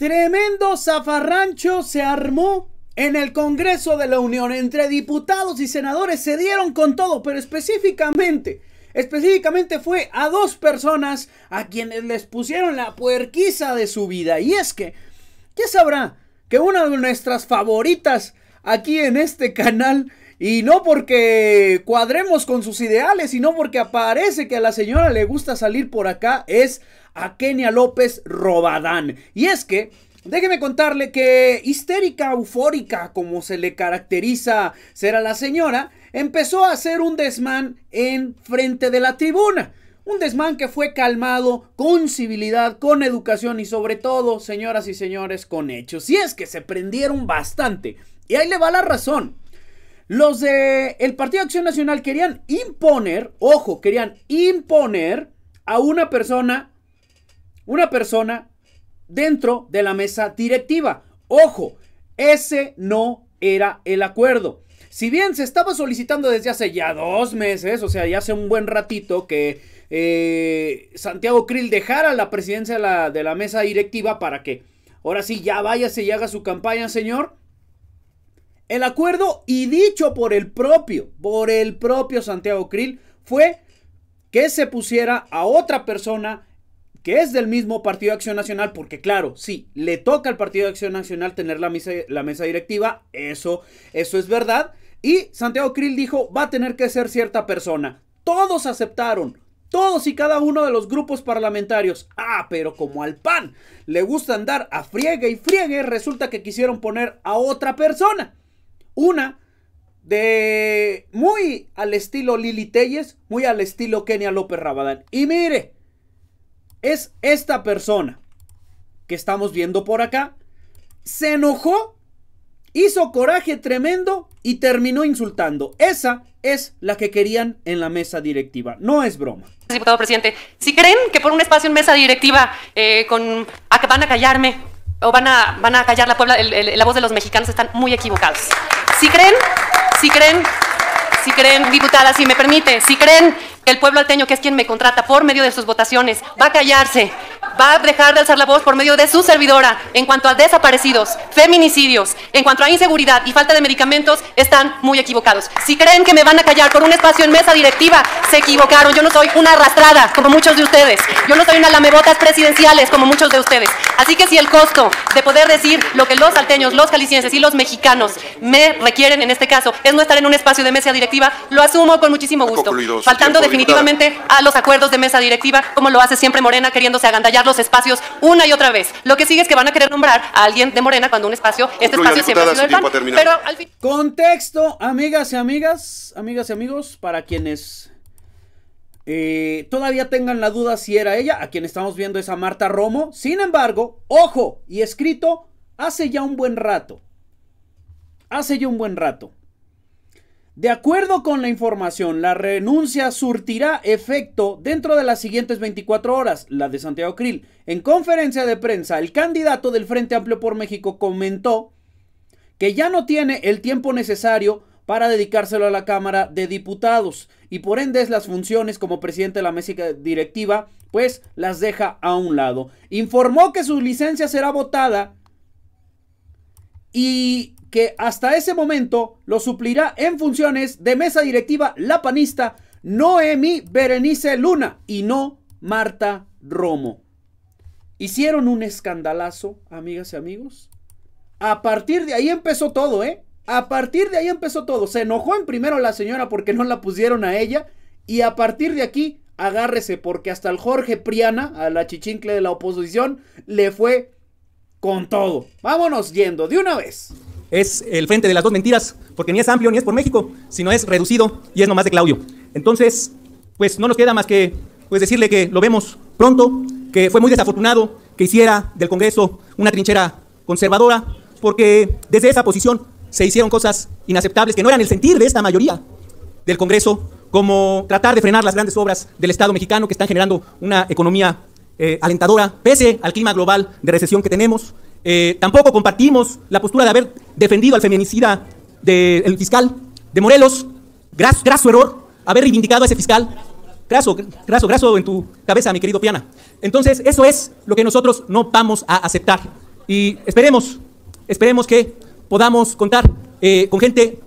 Tremendo zafarrancho se armó en el Congreso de la Unión. Entre diputados y senadores se dieron con todo, pero específicamente, específicamente fue a dos personas a quienes les pusieron la puerquiza de su vida. Y es que, ya sabrá que una de nuestras favoritas aquí en este canal y no porque cuadremos con sus ideales, sino porque aparece que a la señora le gusta salir por acá, es a Kenia López Robadán. Y es que Déjeme contarle que histérica, eufórica, como se le caracteriza ser a la señora, empezó a hacer un desmán en frente de la tribuna. Un desmán que fue calmado con civilidad, con educación y sobre todo, señoras y señores, con hechos. Y es que se prendieron bastante. Y ahí le va la razón. Los de el Partido de Acción Nacional querían imponer, ojo, querían imponer a una persona, una persona dentro de la mesa directiva. Ojo, ese no era el acuerdo. Si bien se estaba solicitando desde hace ya dos meses, o sea, ya hace un buen ratito que eh, Santiago Krill dejara la presidencia de la, de la mesa directiva para que ahora sí ya váyase y haga su campaña, señor. El acuerdo y dicho por el propio, por el propio Santiago Krill, fue que se pusiera a otra persona que es del mismo Partido de Acción Nacional, porque claro, sí, le toca al Partido de Acción Nacional tener la, mesa, directiva, eso, eso es verdad. Y Santiago Krill dijo, va a tener que ser cierta persona. Todos aceptaron, todos y cada uno de los grupos parlamentarios. Ah, pero como al PAN le gusta andar a friegue y friegue, resulta que quisieron poner a otra persona. Una de muy al estilo Lili Telles, muy al estilo Kenia López Rabadán. Y mire, es esta persona que estamos viendo por acá, se enojó, hizo coraje tremendo y terminó insultando. Esa es la que querían en la mesa directiva. No es broma. Diputado presidente, si creen que por un espacio en mesa directiva eh, con, van a callarme o van a, van a callar la, puebla, la voz de los mexicanos, están muy equivocados. Si creen, si creen, si creen, diputada, si me permite, si creen que el pueblo alteño, que es quien me contrata por medio de sus votaciones, va a callarse va a dejar de alzar la voz por medio de su servidora en cuanto a desaparecidos, feminicidios, en cuanto a inseguridad y falta de medicamentos, están muy equivocados. Si creen que me van a callar por un espacio en mesa directiva, se equivocaron. Yo no soy una arrastrada como muchos de ustedes. Yo no soy una lamebotas presidenciales como muchos de ustedes. Así que si el costo de poder decir lo que los salteños, los calicienses y los mexicanos me requieren en este caso es no estar en un espacio de mesa directiva, lo asumo con muchísimo gusto, faltando definitivamente a los acuerdos de mesa directiva, como lo hace siempre Morena queriéndose agandallarlo espacios una y otra vez. Lo que sigue es que van a querer nombrar a alguien de Morena cuando un espacio, este espacio siempre ha Pero Contexto, amigas y amigas, amigas y amigos, para quienes eh, todavía tengan la duda si era ella, a quien estamos viendo es a Marta Romo. Sin embargo, ojo, y escrito hace ya un buen rato. Hace ya un buen rato. De acuerdo con la información, la renuncia surtirá efecto dentro de las siguientes 24 horas, la de Santiago Krill. En conferencia de prensa, el candidato del Frente Amplio por México comentó que ya no tiene el tiempo necesario para dedicárselo a la Cámara de Diputados y por ende las funciones como presidente de la mesa directiva, pues las deja a un lado. Informó que su licencia será votada y que hasta ese momento lo suplirá en funciones de mesa directiva la panista Noemi Berenice Luna y no Marta Romo. Hicieron un escandalazo, amigas y amigos. A partir de ahí empezó todo, ¿eh? A partir de ahí empezó todo. Se enojó en primero la señora porque no la pusieron a ella. Y a partir de aquí, agárrese, porque hasta el Jorge Priana, a la chichincle de la oposición, le fue con todo. Vámonos yendo de una vez es el frente de las dos mentiras, porque ni es amplio ni es por México, sino es reducido y es nomás de Claudio. Entonces, pues no nos queda más que pues decirle que lo vemos pronto, que fue muy desafortunado que hiciera del Congreso una trinchera conservadora, porque desde esa posición se hicieron cosas inaceptables que no eran el sentir de esta mayoría del Congreso, como tratar de frenar las grandes obras del Estado mexicano que están generando una economía eh, alentadora, pese al clima global de recesión que tenemos, eh, tampoco compartimos la postura de haber defendido al feminicida del fiscal de Morelos. Gras, graso error haber reivindicado a ese fiscal. Graso, graso, graso en tu cabeza, mi querido Piana. Entonces, eso es lo que nosotros no vamos a aceptar. Y esperemos, esperemos que podamos contar eh, con gente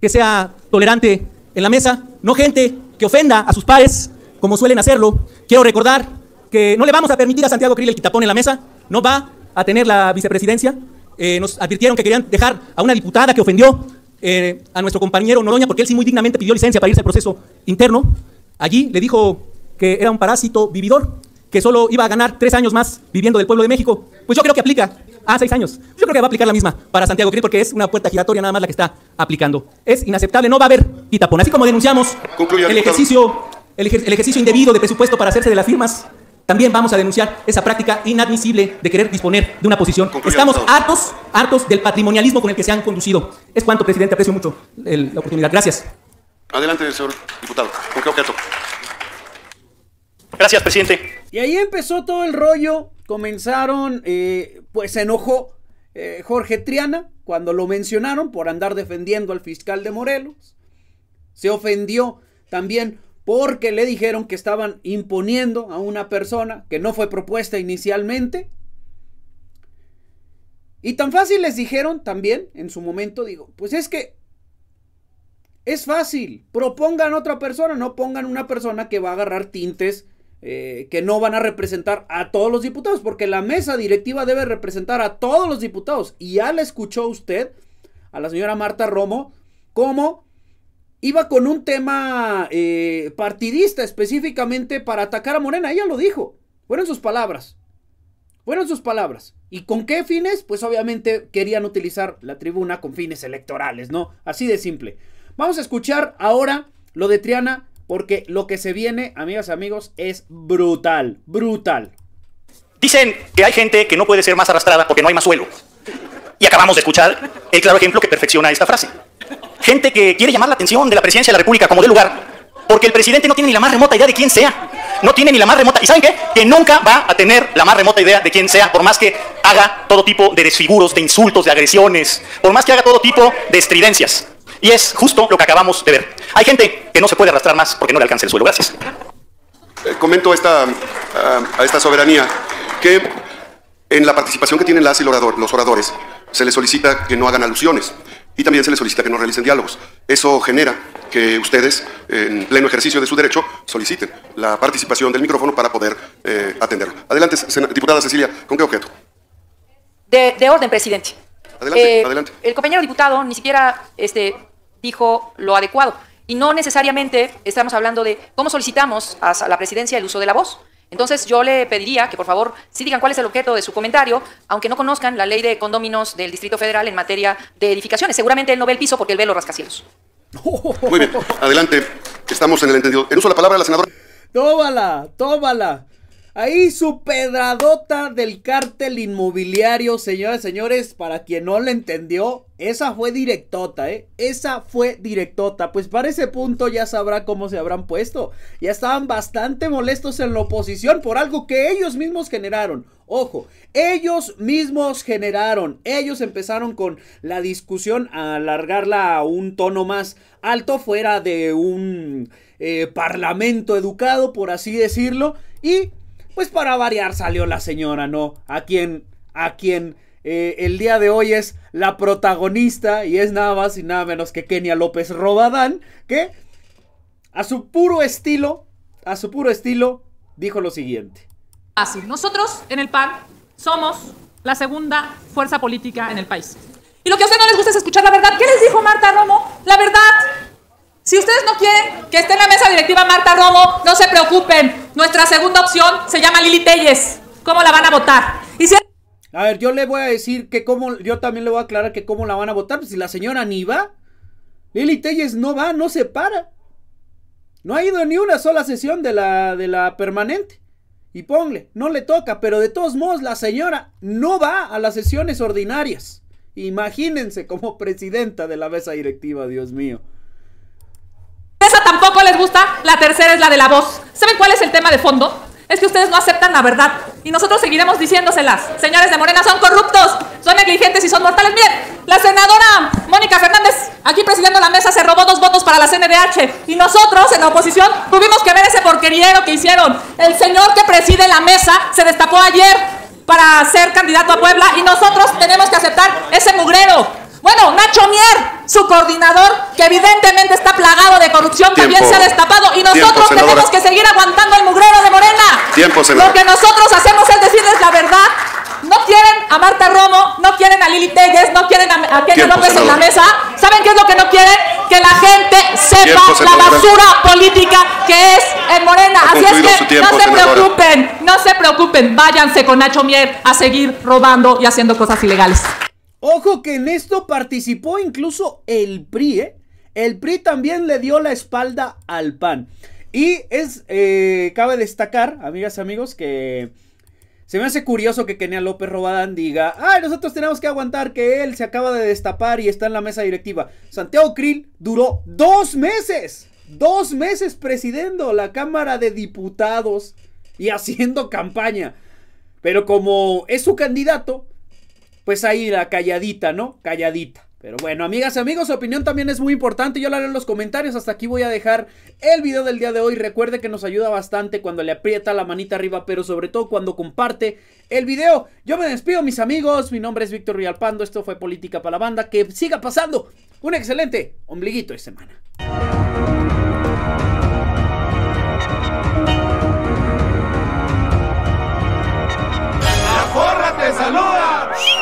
que sea tolerante en la mesa, no gente que ofenda a sus pares, como suelen hacerlo. Quiero recordar que no le vamos a permitir a Santiago Krill el quitapón en la mesa, no va a tener la vicepresidencia. Eh, nos advirtieron que querían dejar a una diputada que ofendió eh, a nuestro compañero Noroña, porque él sí muy dignamente pidió licencia para irse al proceso interno. Allí le dijo que era un parásito vividor, que solo iba a ganar tres años más viviendo del pueblo de México. Pues yo creo que aplica a ah, seis años. Yo creo que va a aplicar la misma para Santiago Cris, porque es una puerta giratoria nada más la que está aplicando. Es inaceptable, no va a haber quitapón. Así como denunciamos el ejercicio, el ejercicio indebido de presupuesto para hacerse de las firmas, también vamos a denunciar esa práctica inadmisible de querer disponer de una posición. Estamos hartos, hartos del patrimonialismo con el que se han conducido. Es cuanto, presidente, aprecio mucho la oportunidad. Gracias. Adelante, señor diputado. ¿Con qué objeto? Gracias, presidente. Y ahí empezó todo el rollo. Comenzaron, eh, pues se enojó eh, Jorge Triana cuando lo mencionaron por andar defendiendo al fiscal de Morelos. Se ofendió también porque le dijeron que estaban imponiendo a una persona que no fue propuesta inicialmente. Y tan fácil les dijeron también en su momento, digo, pues es que es fácil, propongan otra persona, no pongan una persona que va a agarrar tintes eh, que no van a representar a todos los diputados, porque la mesa directiva debe representar a todos los diputados. Y ya le escuchó usted, a la señora Marta Romo, como iba con un tema eh, partidista específicamente para atacar a Morena. Ella lo dijo. Fueron sus palabras. Fueron sus palabras. ¿Y con qué fines? Pues obviamente querían utilizar la tribuna con fines electorales, ¿no? Así de simple. Vamos a escuchar ahora lo de Triana, porque lo que se viene, amigas y amigos, es brutal, brutal. Dicen que hay gente que no puede ser más arrastrada porque no hay más suelo. Y acabamos de escuchar el claro ejemplo que perfecciona esta frase. Gente que quiere llamar la atención de la presidencia de la República como de lugar. Porque el presidente no tiene ni la más remota idea de quién sea. No tiene ni la más remota. ¿Y saben qué? Que nunca va a tener la más remota idea de quién sea, por más que haga todo tipo de desfiguros, de insultos, de agresiones, por más que haga todo tipo de estridencias. Y es justo lo que acabamos de ver. Hay gente que no se puede arrastrar más porque no le alcanza el suelo. Gracias. Eh, comento esta, ah, a esta soberanía que en la participación que tienen las y los oradores se les solicita que no hagan alusiones y también se les solicita que no realicen diálogos. Eso genera que ustedes, en pleno ejercicio de su derecho, soliciten la participación del micrófono para poder eh, atenderlo. Adelante, diputada Cecilia, ¿con qué objeto? De, orden, presidente. Adelante, eh, adelante. El compañero diputado ni siquiera este, dijo lo adecuado. Y no necesariamente estamos hablando de cómo solicitamos a la presidencia el uso de la voz. Entonces yo le pediría que por favor sí digan cuál es el objeto de su comentario, aunque no conozcan la ley de condóminos del Distrito Federal en materia de edificaciones. Seguramente él no ve el piso porque él ve los rascacielos. Muy bien, adelante. Estamos en el entendido. En uso la palabra, la senadora. Tómala, tómala. Ahí su pedradota del cártel inmobiliario, señoras y señores, para quien no le entendió, esa fue directota, ¿eh? Esa fue directota. Pues para ese punto ya sabrá cómo se habrán puesto. Ya estaban bastante molestos en la oposición por algo que ellos mismos generaron. Ojo, ellos mismos generaron. Ellos empezaron con la discusión a alargarla a un tono más alto fuera de un eh, parlamento educado, por así decirlo. Y pues para variar salió la señora, ¿no? A quien, a quien eh, el día de hoy es la protagonista y es nada más y nada menos que Kenia López Robadán, que a su puro estilo, a su puro estilo, dijo lo siguiente. Así, nosotros en el PAN somos la segunda fuerza política en el país. Y lo que a ustedes no les gusta es escuchar la verdad. ¿Qué les dijo Marta Romo? La verdad. Si ustedes no quieren que esté en la mesa directiva Marta Romo, no se preocupen. Nuestra segunda opción se llama Lili Telles. ¿Cómo la van a votar? Y A ver, yo le voy a decir que cómo, yo también le voy a aclarar que cómo la van a votar. Pues si la señora ni va, Lili Telles no va, no se para. No ha ido ni una sola sesión de la, de la permanente. Y ponle, no le toca, pero de todos modos la señora no va a las sesiones ordinarias. Imagínense como presidenta de la mesa directiva, Dios mío les gusta, la tercera es la de la voz. ¿Saben cuál es el tema de fondo? Es que ustedes no aceptan la verdad y nosotros seguiremos diciéndoselas. Señores de Morena son corruptos, son negligentes y son mortales. Miren, la senadora Mónica Fernández, aquí presidiendo la mesa, se robó dos votos para la CNDH y nosotros en la oposición tuvimos que ver ese porqueriero que hicieron. El señor que preside la mesa se destapó ayer para ser candidato a Puebla y nosotros tenemos que aceptar ese mugrero. Bueno, Nacho Mier, su coordinador, que evidentemente está plagado de corrupción, también se ha destapado y nosotros tenemos que seguir aguantando el mugrero de Morena. Tiempo, Lo que nosotros hacemos es decirles la verdad. No quieren a Marta Romo, no quieren a Lili Telles, no quieren a, a Kenia López en la mesa. ¿Saben qué es lo que no quieren? Que la gente sepa la basura política que es en Morena. Así es que no se preocupen, no se preocupen. Váyanse con Nacho Mier a seguir robando y haciendo cosas ilegales. Ojo que en esto participó incluso el PRI, ¿eh? El PRI también le dio la espalda al PAN. Y es, eh, cabe destacar, amigas y amigos, que se me hace curioso que Kenia López Robadán diga, ay, nosotros tenemos que aguantar que él se acaba de destapar y está en la mesa directiva. Santiago Krill duró dos meses, dos meses presidiendo la Cámara de Diputados y haciendo campaña. Pero como es su candidato, pues ahí la calladita, ¿no? Calladita. Pero bueno, amigas y amigos, su opinión también es muy importante. Yo la leo en los comentarios. Hasta aquí voy a dejar el video del día de hoy. Recuerde que nos ayuda bastante cuando le aprieta la manita arriba, pero sobre todo cuando comparte el video. Yo me despido, mis amigos. Mi nombre es Víctor Rialpando, Esto fue Política para la Banda. Que siga pasando un excelente ombliguito de semana. La porra saluda.